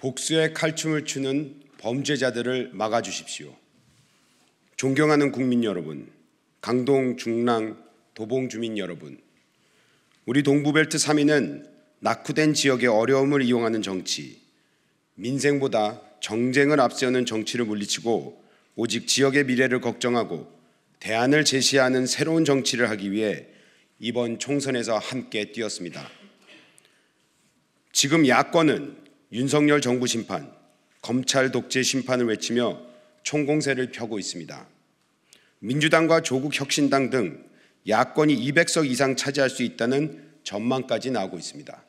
복수의 칼춤을 추는 범죄자들을 막아주십시오. 존경하는 국민 여러분, 강동, 중랑, 도봉 주민 여러분, 우리 동부벨트 3위는 낙후된 지역의 어려움을 이용하는 정치, 민생보다 정쟁을 앞세우는 정치를 물리치고 오직 지역의 미래를 걱정하고 대안을 제시하는 새로운 정치를 하기 위해 이번 총선에서 함께 뛰었습니다. 지금 야권은 윤석열 정부 심판, 검찰 독재 심판을 외치며 총공세를 펴고 있습니다. 민주당과 조국 혁신당 등 야권이 200석 이상 차지할 수 있다는 전망까지 나오고 있습니다.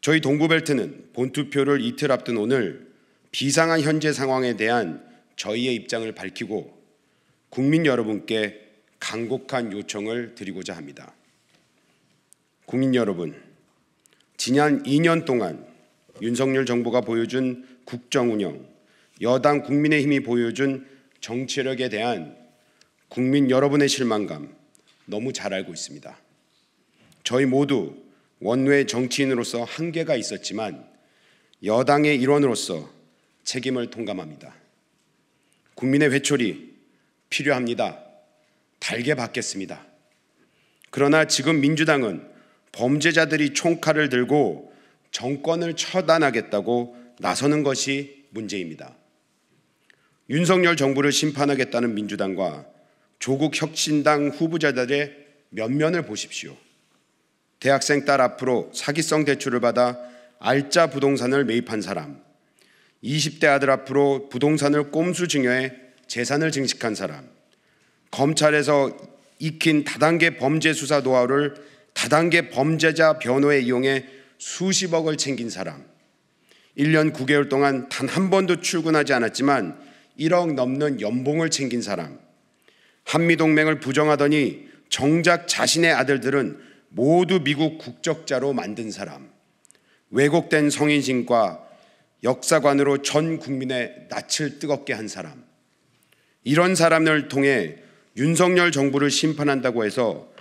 저희 동부벨트는 본투표를 이틀 앞둔 오늘 비상한 현재 상황에 대한 저희의 입장을 밝히고 국민 여러분께 강곡한 요청을 드리고자 합니다. 국민 여러분, 지난 2년 동안 윤석열 정부가 보여준 국정 운영, 여당 국민의힘이 보여준 정치력에 대한 국민 여러분의 실망감 너무 잘 알고 있습니다. 저희 모두 원외 정치인으로서 한계가 있었지만 여당의 일원으로서 책임을 통감합니다. 국민의 회초리 필요합니다. 달게 받겠습니다. 그러나 지금 민주당은 범죄자들이 총칼을 들고 정권을 처단하겠다고 나서는 것이 문제입니다. 윤석열 정부를 심판하겠다는 민주당과 조국 혁신당 후보자들의 면면을 보십시오. 대학생 딸 앞으로 사기성 대출을 받아 알짜 부동산을 매입한 사람, 20대 아들 앞으로 부동산을 꼼수 증여해 재산을 증식한 사람, 검찰에서 익힌 다단계 범죄 수사 노하우를 다단계 범죄자 변호에 이용해 수십억을 챙긴 사람, 1년 9개월 동안 단 한 번도 출근하지 않았지만 1억 넘는 연봉을 챙긴 사람, 한미동맹을 부정하더니 정작 자신의 아들들은 모두 미국 국적자로 만든 사람, 왜곡된 성인신과 역사관으로 전 국민의 낯을 뜨겁게 한 사람, 이런 사람을 통해 윤석열 정부를 심판한다고 해서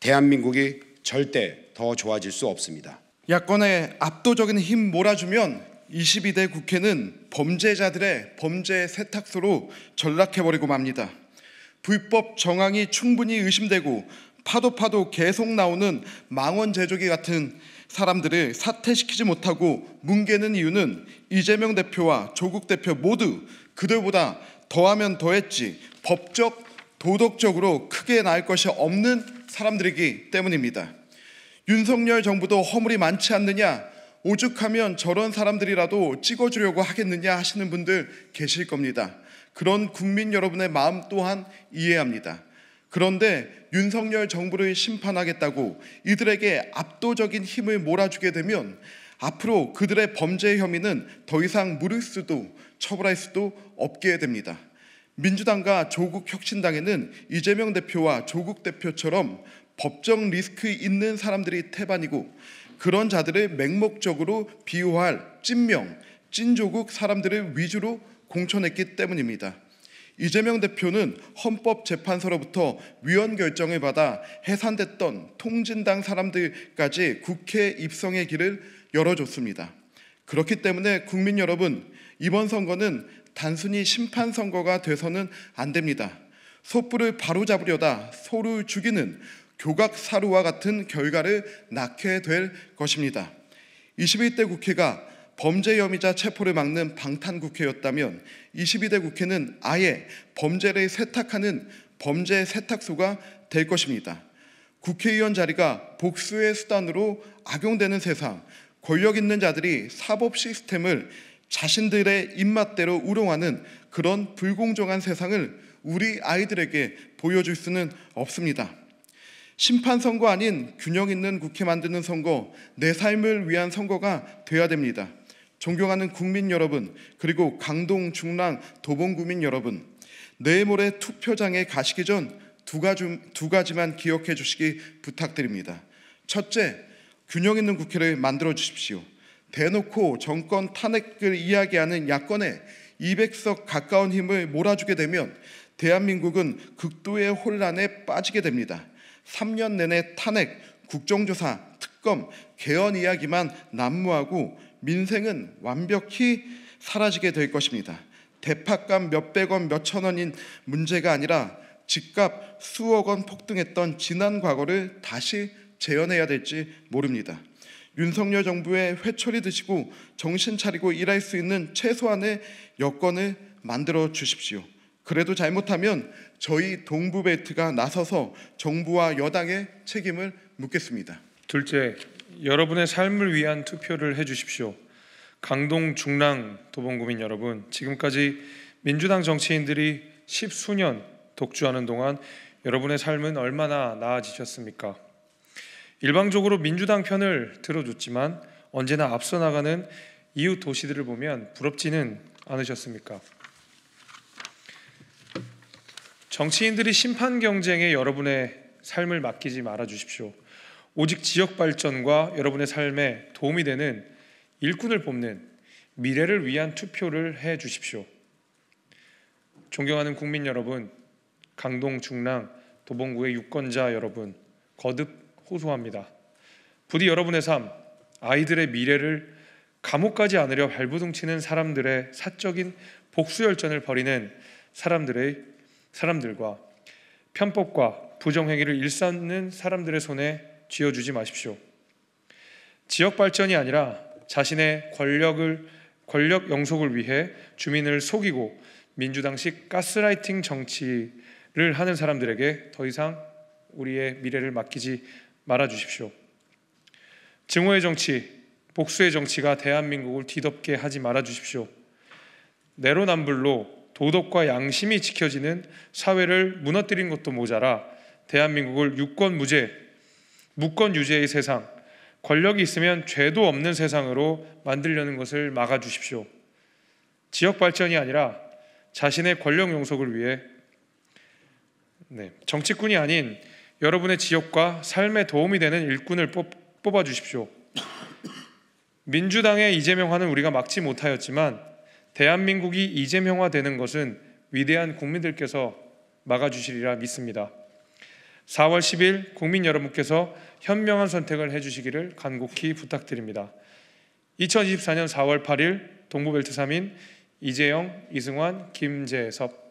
대한민국이 절대 더 좋아질 수 없습니다. 야권의 압도적인 힘 몰아주면 22대 국회는 범죄자들의 범죄 세탁소로 전락해버리고 맙니다. 불법 정황이 충분히 의심되고 파도 파도 계속 나오는 망원 제조기 같은 사람들을 사퇴시키지 못하고 뭉개는 이유는 이재명 대표와 조국 대표 모두 그들보다 더하면 더했지 법적 도덕적으로 크게 나을 것이 없는 사람들이기 때문입니다. 윤석열 정부도 허물이 많지 않느냐? 오죽하면 저런 사람들이라도 찍어주려고 하겠느냐 하시는 분들 계실 겁니다. 그런 국민 여러분의 마음 또한 이해합니다. 그런데 윤석열 정부를 심판하겠다고 이들에게 압도적인 힘을 몰아주게 되면 앞으로 그들의 범죄 혐의는 더 이상 물을 수도 처벌할 수도 없게 됩니다. 민주당과 조국 혁신당에는 이재명 대표와 조국 대표처럼 법적 리스크 있는 사람들이 태반이고 그런 자들을 맹목적으로 비호할 찐명, 찐조국 사람들을 위주로 공천했기 때문입니다. 이재명 대표는 헌법재판소로부터 위헌 결정을 받아 해산됐던 통진당 사람들까지 국회 입성의 길을 열어줬습니다. 그렇기 때문에 국민 여러분, 이번 선거는 단순히 심판 선거가 돼서는 안 됩니다. 소뿔을 바로잡으려다 소를 죽이는 교각사루와 같은 결과를 낳게 될 것입니다. 21대 국회가 범죄 혐의자 체포를 막는 방탄 국회였다면 22대 국회는 아예 범죄를 세탁하는 범죄 세탁소가 될 것입니다. 국회의원 자리가 복수의 수단으로 악용되는 세상, 권력 있는 자들이 사법 시스템을 자신들의 입맛대로 우롱하는 그런 불공정한 세상을 우리 아이들에게 보여줄 수는 없습니다. 심판 선거 아닌 균형 있는 국회 만드는 선거, 내 삶을 위한 선거가 돼야 됩니다. 존경하는 국민 여러분, 그리고 강동, 중랑, 도봉 구민 여러분, 내일 모레 투표장에 가시기 전 두 가지, 두 가지만 기억해 주시기 부탁드립니다. 첫째, 균형 있는 국회를 만들어 주십시오. 대놓고 정권 탄핵을 이야기하는 야권에 200석 가까운 힘을 몰아주게 되면 대한민국은 극도의 혼란에 빠지게 됩니다. 3년 내내 탄핵, 국정조사, 특검, 개헌 이야기만 난무하고 민생은 완벽히 사라지게 될 것입니다. 대파값 몇백 원, 몇천 원인 문제가 아니라 집값 수억 원 폭등했던 지난 과거를 다시 재현해야 될지 모릅니다. 윤석열 정부의 회초리 드시고 정신 차리고 일할 수 있는 최소한의 여건을 만들어 주십시오. 그래도 잘못하면 저희 동부베트가 나서서 정부와 여당의 책임을 묻겠습니다. 둘째, 여러분의 삶을 위한 투표를 해주십시오. 강동 중랑 도봉구민 여러분, 지금까지 민주당 정치인들이 십수년 독주하는 동안 여러분의 삶은 얼마나 나아지셨습니까? 일방적으로 민주당 편을 들어줬지만 언제나 앞서 나가는 이웃 도시들을 보면 부럽지는 않으셨습니까? 정치인들이 심판 경쟁에 여러분의 삶을 맡기지 말아 주십시오. 오직 지역 발전과 여러분의 삶에 도움이 되는 일꾼을 뽑는 미래를 위한 투표를 해 주십시오. 존경하는 국민 여러분, 강동 중랑 도봉구의 유권자 여러분, 거듭 호소합니다. 부디 여러분의 삶, 아이들의 미래를 감옥 가지 않으려 발부둥치는 사람들의 사적인 복수 열전을 벌이는 사람들의 사람들과 편법과 부정행위를 일삼는 사람들의 손에 쥐어주지 마십시오. 지역 발전이 아니라 자신의 권력을 권력 영속을 위해 주민을 속이고 민주당식 가스라이팅 정치를 하는 사람들에게 더 이상 우리의 미래를 맡기지 말아 주십시오. 증오의 정치, 복수의 정치가 대한민국을 뒤덮게 하지 말아 주십시오. 내로남불로 도덕과 양심이 지켜지는 사회를 무너뜨린 것도 모자라 대한민국을 유권 무죄, 무권 유죄의 세상, 권력이 있으면 죄도 없는 세상으로 만들려는 것을 막아 주십시오. 지역 발전이 아니라 자신의 권력 용속을 위해 네, 정치꾼이 아닌 여러분의 지역과 삶에 도움이 되는 일꾼을 뽑, 뽑아 주십시오. 민주당의 이재명화는 우리가 막지 못하였지만 대한민국이 이재명화되는 것은 위대한 국민들께서 막아주시리라 믿습니다. 4월 10일 국민 여러분께서 현명한 선택을 해주시기를 간곡히 부탁드립니다. 2024년 4월 8일 동부벨트 3인 이재영, 이승환, 김재섭